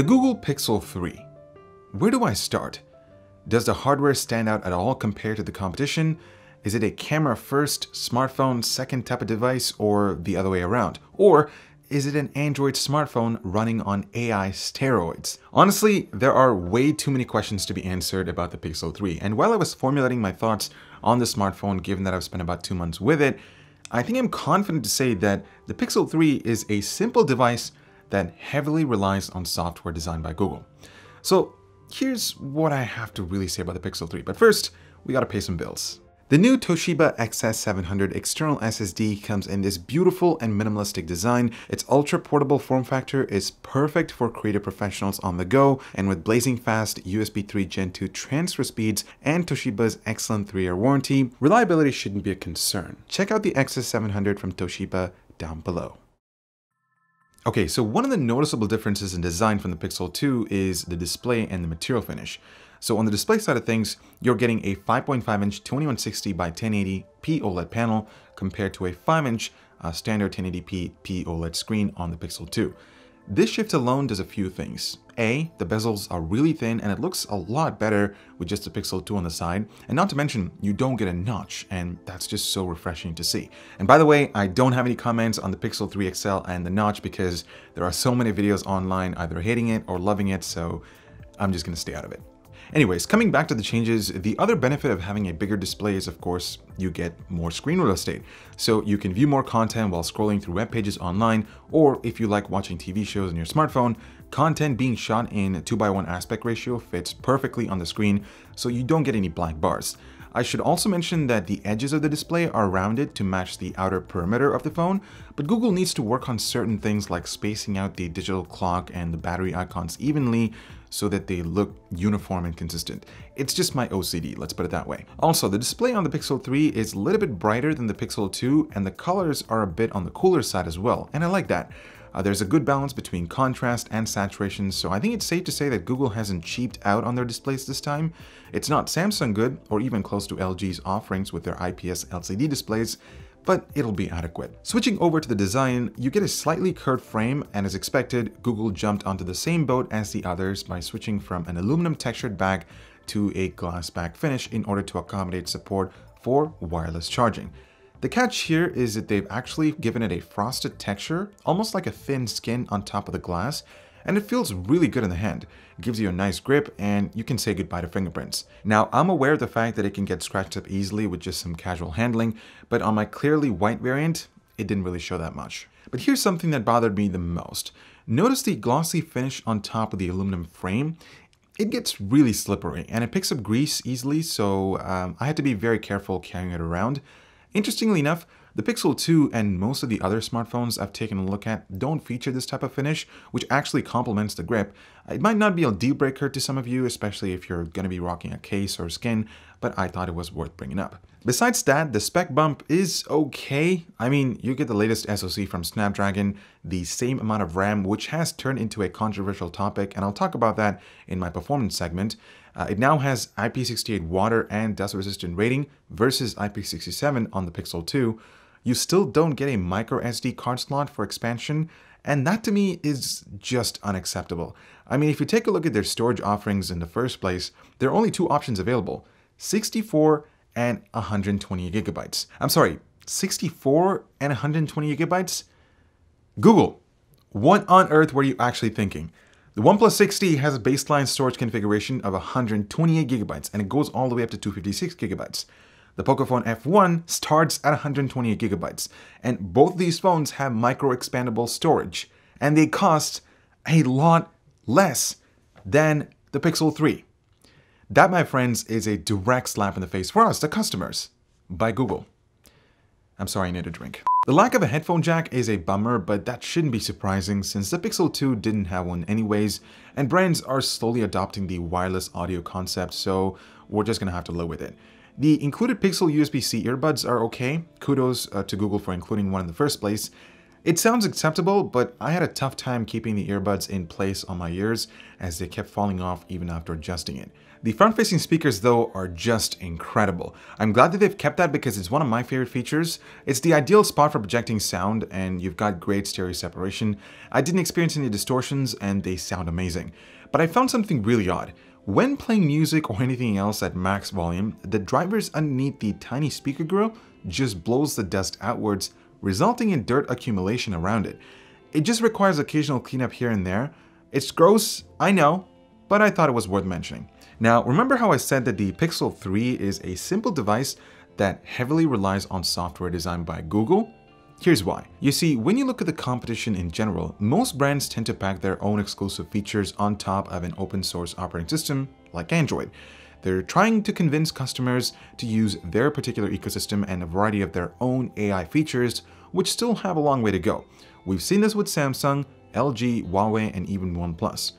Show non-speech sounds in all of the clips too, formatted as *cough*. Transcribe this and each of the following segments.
The Google Pixel 3. Where do I start? Does the hardware stand out at all compared to the competition? Is it a camera first, smartphone second type of device, or the other way around? Or is it an Android smartphone running on AI steroids? Honestly, there are way too many questions to be answered about the Pixel 3, and while I was formulating my thoughts on the smartphone, given that I've spent about two months with it, I think I'm confident to say that the Pixel 3 is a simple device that heavily relies on software designed by Google. So here's what I have to really say about the Pixel 3, but first, we gotta pay some bills. The new Toshiba XS700 external SSD comes in this beautiful and minimalistic design. Its ultra-portable form factor is perfect for creative professionals on the go, and with blazing fast USB 3 Gen 2 transfer speeds and Toshiba's excellent 3-year warranty, reliability shouldn't be a concern. Check out the XS700 from Toshiba down below. Okay, so one of the noticeable differences in design from the Pixel 2 is the display and the material finish. So on the display side of things, you're getting a 5.5 inch 2160 by 1080 p OLED panel compared to a 5 inch uh, standard 1080p p OLED screen on the Pixel 2. This shift alone does a few things. A, the bezels are really thin and it looks a lot better with just a Pixel 2 on the side, and not to mention you don't get a notch and that's just so refreshing to see. And by the way, I don't have any comments on the Pixel 3 XL and the notch because there are so many videos online either hating it or loving it, so I'm just gonna stay out of it. Anyways, coming back to the changes, the other benefit of having a bigger display is of course you get more screen real estate. So you can view more content while scrolling through web pages online, or if you like watching TV shows on your smartphone, content being shot in 2 by 1 aspect ratio fits perfectly on the screen so you don't get any black bars. I should also mention that the edges of the display are rounded to match the outer perimeter of the phone, but Google needs to work on certain things like spacing out the digital clock and the battery icons evenly so that they look uniform and consistent. It's just my OCD, let's put it that way. Also, the display on the Pixel 3 is a little bit brighter than the Pixel 2 and the colors are a bit on the cooler side as well, and I like that. Uh, there's a good balance between contrast and saturation, so I think it's safe to say that Google hasn't cheaped out on their displays this time. It's not Samsung good, or even close to LG's offerings with their IPS LCD displays, but it'll be adequate. Switching over to the design, you get a slightly curved frame, and as expected, Google jumped onto the same boat as the others by switching from an aluminum textured back to a glass back finish in order to accommodate support for wireless charging. The catch here is that they've actually given it a frosted texture, almost like a thin skin on top of the glass, and it feels really good in the hand. It gives you a nice grip and you can say goodbye to fingerprints. Now, I'm aware of the fact that it can get scratched up easily with just some casual handling, but on my clearly white variant, it didn't really show that much. But here's something that bothered me the most. Notice the glossy finish on top of the aluminum frame. It gets really slippery and it picks up grease easily, so um, I had to be very careful carrying it around. Interestingly enough, the Pixel 2 and most of the other smartphones I've taken a look at don't feature this type of finish, which actually complements the grip. It might not be a deal breaker to some of you, especially if you're going to be rocking a case or skin, but I thought it was worth bringing up. Besides that, the spec bump is okay. I mean, you get the latest SoC from Snapdragon, the same amount of RAM, which has turned into a controversial topic, and I'll talk about that in my performance segment. Uh, it now has IP68 water and dust resistant rating versus IP67 on the Pixel 2. You still don't get a micro SD card slot for expansion, and that to me is just unacceptable. I mean, if you take a look at their storage offerings in the first place, there are only two options available, 64 and 120 gigabytes. I'm sorry, 64 and 120 gigabytes? Google, what on earth were you actually thinking? The OnePlus 6T has a baseline storage configuration of 128GB and it goes all the way up to 256GB. The Pocophone F1 starts at 128GB and both these phones have micro-expandable storage and they cost a lot less than the Pixel 3. That, my friends, is a direct slap in the face for us, the customers, by Google. I'm sorry, I need a drink. The lack of a headphone jack is a bummer, but that shouldn't be surprising since the Pixel 2 didn't have one anyways, and brands are slowly adopting the wireless audio concept, so we're just gonna have to live with it. The included Pixel USB-C earbuds are okay, kudos uh, to Google for including one in the first place. It sounds acceptable, but I had a tough time keeping the earbuds in place on my ears as they kept falling off even after adjusting it. The front-facing speakers though are just incredible. I'm glad that they've kept that because it's one of my favorite features. It's the ideal spot for projecting sound and you've got great stereo separation. I didn't experience any distortions and they sound amazing. But I found something really odd. When playing music or anything else at max volume, the drivers underneath the tiny speaker grill just blows the dust outwards, resulting in dirt accumulation around it. It just requires occasional cleanup here and there. It's gross, I know, but I thought it was worth mentioning. Now, remember how I said that the Pixel 3 is a simple device that heavily relies on software designed by Google? Here's why. You see, when you look at the competition in general, most brands tend to pack their own exclusive features on top of an open source operating system like Android. They're trying to convince customers to use their particular ecosystem and a variety of their own AI features, which still have a long way to go. We've seen this with Samsung, LG, Huawei, and even OnePlus.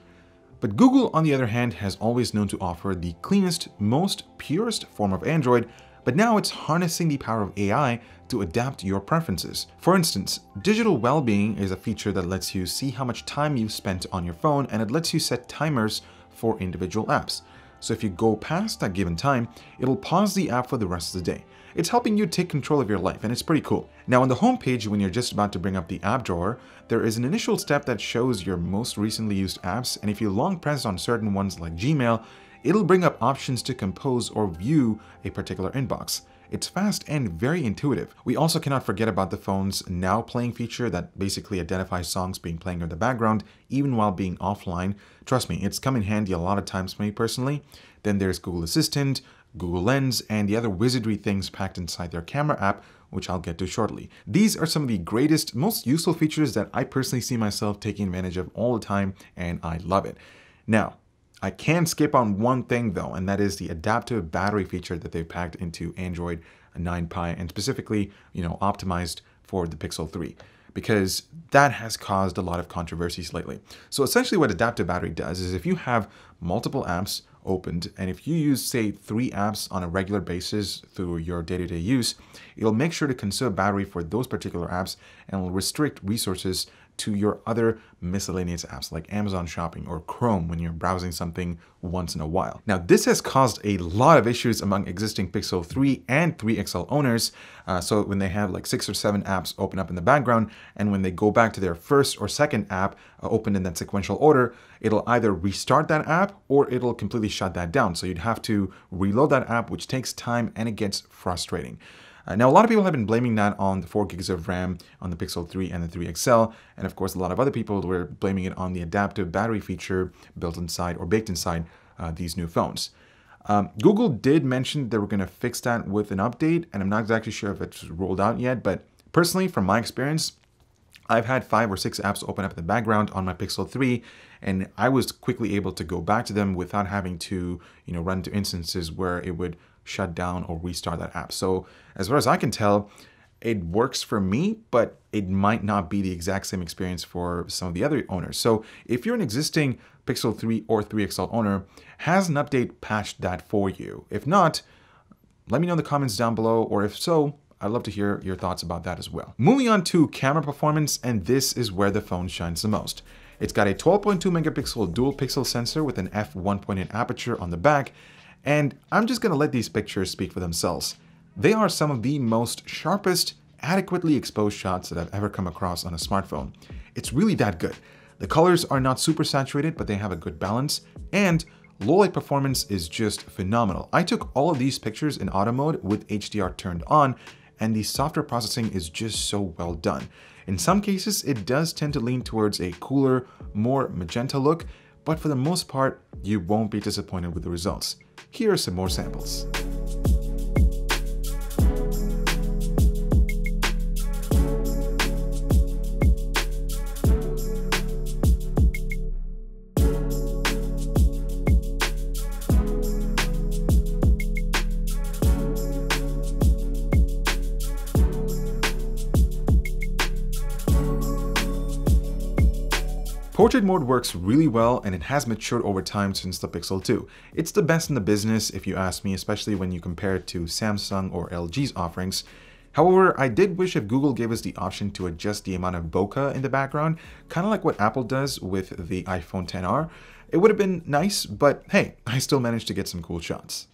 But Google, on the other hand, has always known to offer the cleanest, most purest form of Android, but now it's harnessing the power of AI to adapt your preferences. For instance, digital well-being is a feature that lets you see how much time you've spent on your phone and it lets you set timers for individual apps. So if you go past that given time, it'll pause the app for the rest of the day. It's helping you take control of your life and it's pretty cool. Now on the home page, when you're just about to bring up the app drawer, there is an initial step that shows your most recently used apps and if you long press on certain ones like Gmail, it'll bring up options to compose or view a particular inbox. It's fast and very intuitive. We also cannot forget about the phone's now playing feature that basically identifies songs being playing in the background even while being offline. Trust me, it's come in handy a lot of times for me personally. Then there's Google Assistant, Google Lens, and the other wizardry things packed inside their camera app, which I'll get to shortly. These are some of the greatest, most useful features that I personally see myself taking advantage of all the time, and I love it. Now, I can skip on one thing though, and that is the adaptive battery feature that they've packed into Android 9 Pi and specifically, you know, optimized for the Pixel 3 because that has caused a lot of controversies lately. So essentially what adaptive battery does is if you have multiple apps opened. And if you use, say, three apps on a regular basis through your day-to-day use, it'll make sure to conserve battery for those particular apps and will restrict resources to your other miscellaneous apps like Amazon Shopping or Chrome when you're browsing something once in a while. Now, this has caused a lot of issues among existing Pixel 3 and 3 XL owners. Uh, so when they have like six or seven apps open up in the background, and when they go back to their first or second app uh, open in that sequential order, it'll either restart that app or it'll completely shut that down. So you'd have to reload that app, which takes time and it gets frustrating. Uh, now, a lot of people have been blaming that on the 4 gigs of RAM on the Pixel 3 and the 3 XL, and of course, a lot of other people were blaming it on the adaptive battery feature built inside or baked inside uh, these new phones. Um, Google did mention they were going to fix that with an update, and I'm not exactly sure if it's rolled out yet, but personally, from my experience, I've had five or six apps open up in the background on my Pixel 3, and I was quickly able to go back to them without having to, you know, run to instances where it would shut down or restart that app. So as far as I can tell, it works for me, but it might not be the exact same experience for some of the other owners. So if you're an existing Pixel 3 or 3 XL owner, has an update patched that for you? If not, let me know in the comments down below, or if so, I'd love to hear your thoughts about that as well. Moving on to camera performance, and this is where the phone shines the most. It's got a 12.2 megapixel dual pixel sensor with an f1.8 aperture on the back and I'm just gonna let these pictures speak for themselves. They are some of the most sharpest, adequately exposed shots that I've ever come across on a smartphone. It's really that good. The colors are not super saturated, but they have a good balance, and low light performance is just phenomenal. I took all of these pictures in auto mode with HDR turned on, and the software processing is just so well done. In some cases, it does tend to lean towards a cooler, more magenta look, but for the most part, you won't be disappointed with the results. Here are some more samples. Portrait mode works really well and it has matured over time since the Pixel 2. It's the best in the business if you ask me, especially when you compare it to Samsung or LG's offerings. However, I did wish if Google gave us the option to adjust the amount of bokeh in the background, kind of like what Apple does with the iPhone 10R. It would have been nice, but hey, I still managed to get some cool shots.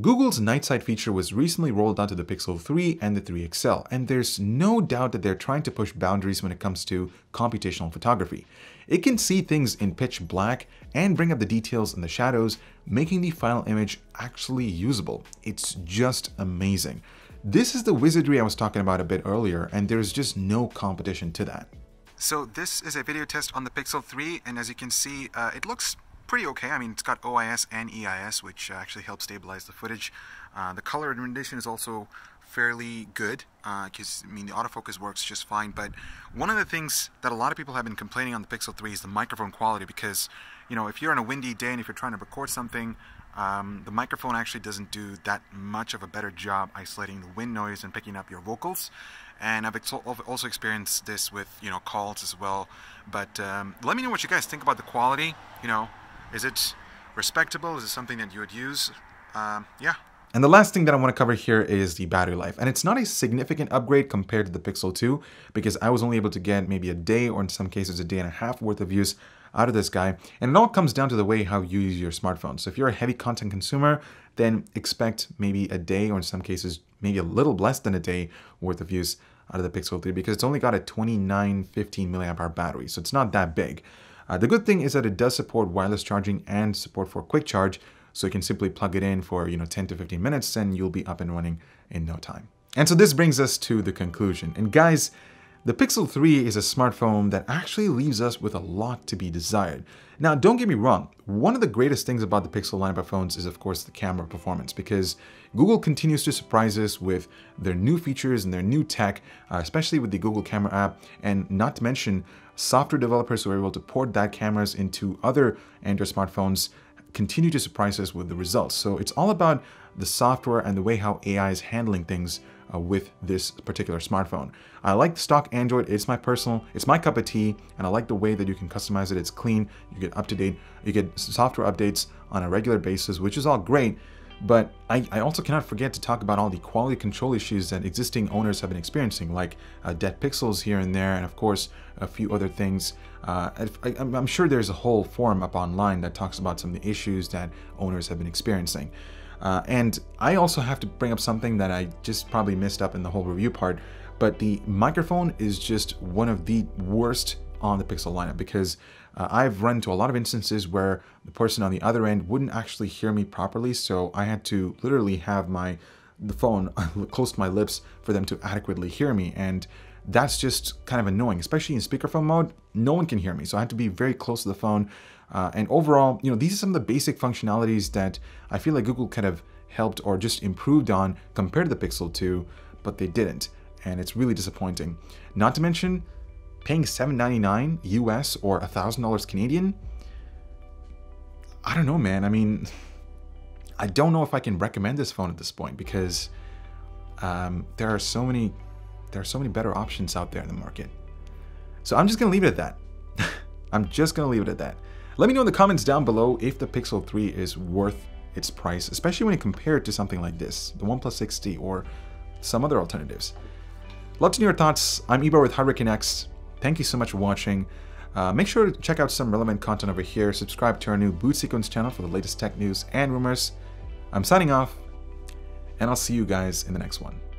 Google's night sight feature was recently rolled onto the Pixel 3 and the 3 XL, and there's no doubt that they're trying to push boundaries when it comes to computational photography. It can see things in pitch black and bring up the details in the shadows, making the final image actually usable. It's just amazing. This is the wizardry I was talking about a bit earlier, and there's just no competition to that. So this is a video test on the Pixel 3, and as you can see, uh, it looks pretty okay. I mean, it's got OIS and EIS, which uh, actually helps stabilize the footage. Uh, the color rendition is also fairly good because uh, I mean the autofocus works just fine but one of the things that a lot of people have been complaining on the Pixel 3 is the microphone quality because you know if you're on a windy day and if you're trying to record something um, the microphone actually doesn't do that much of a better job isolating the wind noise and picking up your vocals and I've also experienced this with you know calls as well but um, let me know what you guys think about the quality you know is it respectable? Is it something that you would use? Um, yeah. And the last thing that I want to cover here is the battery life. And it's not a significant upgrade compared to the Pixel 2 because I was only able to get maybe a day or in some cases a day and a half worth of use out of this guy. And it all comes down to the way how you use your smartphone. So if you're a heavy content consumer, then expect maybe a day or in some cases maybe a little less than a day worth of use out of the Pixel 3 because it's only got a 2915 milliamp hour battery. So it's not that big. Uh, the good thing is that it does support wireless charging and support for quick charge, so you can simply plug it in for you know 10 to 15 minutes and you'll be up and running in no time. And so this brings us to the conclusion. And guys, the Pixel 3 is a smartphone that actually leaves us with a lot to be desired. Now, don't get me wrong, one of the greatest things about the Pixel lineup of phones is, of course, the camera performance, because Google continues to surprise us with their new features and their new tech, uh, especially with the Google Camera app, and not to mention software developers who are able to port that cameras into other Android smartphones continue to surprise us with the results. So it's all about the software and the way how AI is handling things uh, with this particular smartphone. I like the stock Android. It's my personal, it's my cup of tea, and I like the way that you can customize it. It's clean. You get up to date. You get software updates on a regular basis, which is all great. But I, I, also cannot forget to talk about all the quality control issues that existing owners have been experiencing, like uh, dead pixels here and there, and of course, a few other things. Uh, I, am sure there's a whole forum up online that talks about some of the issues that owners have been experiencing. Uh, and I also have to bring up something that I just probably missed up in the whole review part, but the microphone is just one of the worst on the Pixel lineup because uh, I've run to a lot of instances where the person on the other end wouldn't actually hear me properly, so I had to literally have my the phone *laughs* close to my lips for them to adequately hear me and that's just kind of annoying, especially in speakerphone mode. No one can hear me, so I had to be very close to the phone uh, and overall, you know, these are some of the basic functionalities that I feel like Google kind of helped or just improved on compared to the Pixel 2, but they didn't. And it's really disappointing. Not to mention, paying $7.99 US or $1,000 Canadian, I don't know, man. I mean, *laughs* I don't know if I can recommend this phone at this point because um, there are so many there are so many better options out there in the market. So I'm just gonna leave it at that. *laughs* I'm just gonna leave it at that. Let me know in the comments down below if the Pixel 3 is worth its price, especially when compared to something like this, the OnePlus 6T or some other alternatives. Love to know your thoughts. I'm Ibar with Hardware Connects. Thank you so much for watching. Uh, make sure to check out some relevant content over here. Subscribe to our new Boot Sequence channel for the latest tech news and rumors. I'm signing off, and I'll see you guys in the next one.